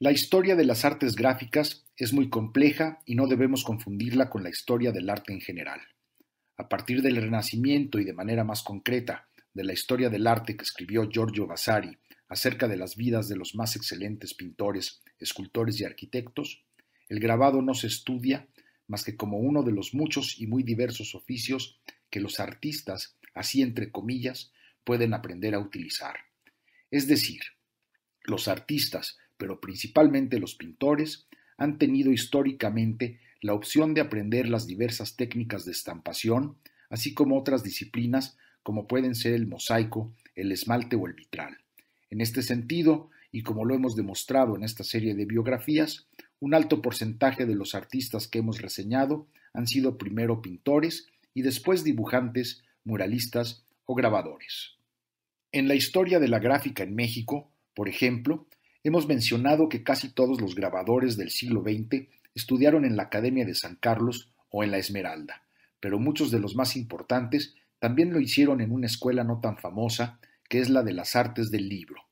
La historia de las artes gráficas es muy compleja y no debemos confundirla con la historia del arte en general. A partir del Renacimiento y de manera más concreta de la historia del arte que escribió Giorgio Vasari acerca de las vidas de los más excelentes pintores, escultores y arquitectos, el grabado no se estudia más que como uno de los muchos y muy diversos oficios que los artistas, así entre comillas, pueden aprender a utilizar. Es decir, los artistas, pero principalmente los pintores, han tenido históricamente la opción de aprender las diversas técnicas de estampación, así como otras disciplinas como pueden ser el mosaico, el esmalte o el vitral. En este sentido, y como lo hemos demostrado en esta serie de biografías, un alto porcentaje de los artistas que hemos reseñado han sido primero pintores y después dibujantes, muralistas o grabadores. En la historia de la gráfica en México, por ejemplo, Hemos mencionado que casi todos los grabadores del siglo XX estudiaron en la Academia de San Carlos o en la Esmeralda, pero muchos de los más importantes también lo hicieron en una escuela no tan famosa, que es la de las artes del libro.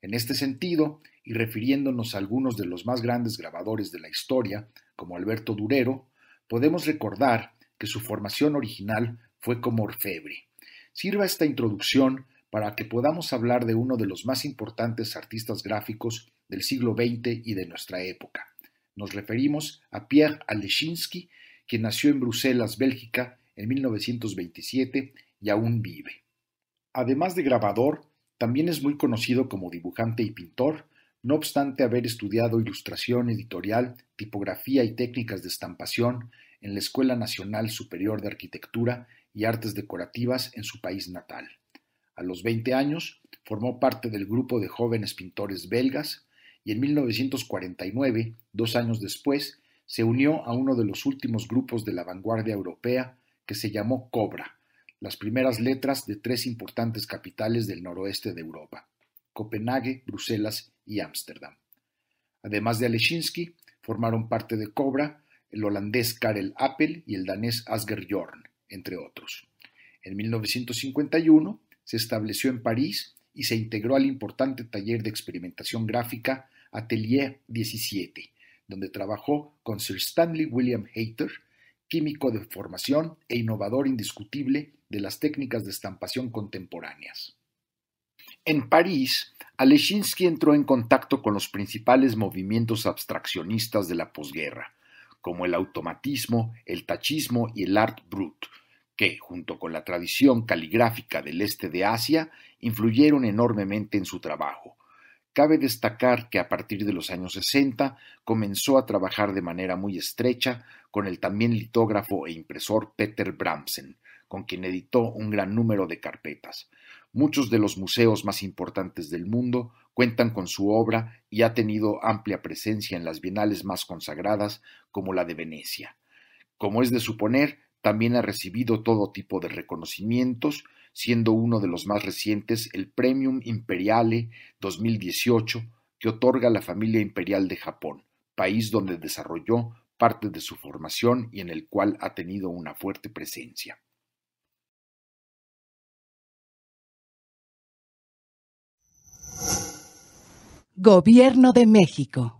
En este sentido, y refiriéndonos a algunos de los más grandes grabadores de la historia, como Alberto Durero, podemos recordar que su formación original fue como orfebre. Sirva esta introducción para que podamos hablar de uno de los más importantes artistas gráficos del siglo XX y de nuestra época. Nos referimos a Pierre Alechinsky, que nació en Bruselas, Bélgica, en 1927 y aún vive. Además de grabador, también es muy conocido como dibujante y pintor, no obstante haber estudiado ilustración editorial, tipografía y técnicas de estampación en la Escuela Nacional Superior de Arquitectura y Artes Decorativas en su país natal. A los 20 años formó parte del grupo de jóvenes pintores belgas y en 1949, dos años después, se unió a uno de los últimos grupos de la vanguardia europea que se llamó Cobra, las primeras letras de tres importantes capitales del noroeste de Europa, Copenhague, Bruselas y Ámsterdam. Además de Alechinsky, formaron parte de Cobra el holandés Karel Appel y el danés Asger Jorn, entre otros. En 1951, se estableció en París y se integró al importante taller de experimentación gráfica Atelier 17, donde trabajó con Sir Stanley William Hayter, químico de formación e innovador indiscutible de las técnicas de estampación contemporáneas. En París, Alechinsky entró en contacto con los principales movimientos abstraccionistas de la posguerra, como el automatismo, el tachismo y el art brut, que, junto con la tradición caligráfica del este de Asia, influyeron enormemente en su trabajo. Cabe destacar que a partir de los años 60 comenzó a trabajar de manera muy estrecha con el también litógrafo e impresor Peter Bramsen, con quien editó un gran número de carpetas. Muchos de los museos más importantes del mundo cuentan con su obra y ha tenido amplia presencia en las bienales más consagradas como la de Venecia. Como es de suponer, también ha recibido todo tipo de reconocimientos, siendo uno de los más recientes el Premium Imperiale 2018 que otorga la familia imperial de Japón, país donde desarrolló parte de su formación y en el cual ha tenido una fuerte presencia. Gobierno de México